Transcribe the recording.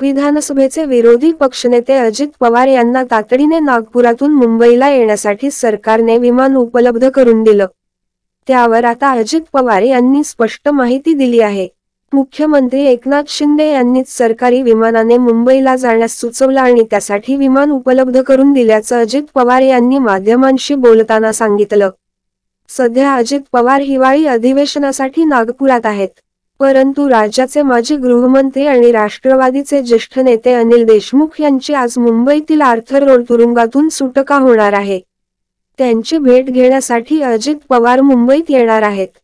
विधानसभेचे विरोधी पक्षनेते अजित पवार यांना तातडीने नागपुरातून मुंबईला येण्यासाठी सरकारने विमान उपलब्ध करून दिलं त्यावर आता अजित पवार यांनी स्पष्ट माहिती दिली आहे मुख्यमंत्री एकनाथ शिंदे यांनीच सरकारी विमानाने मुंबईला जाण्यास सुचवलं आणि त्यासाठी विमान उपलब्ध करून दिल्याचं अजित पवार यांनी माध्यमांशी बोलताना सांगितलं सध्या अजित पवार हिवाळी अधिवेशनासाठी नागपुरात आहेत परंतु राज्याचे माजी गृहमंत्री आणि राष्ट्रवादीचे ज्येष्ठ नेते अनिल देशमुख यांची आज मुंबईतील आर्थर रोड तुरुंगातून सुटका होणार आहे त्यांची भेट घेण्यासाठी अजित पवार मुंबईत येणार आहेत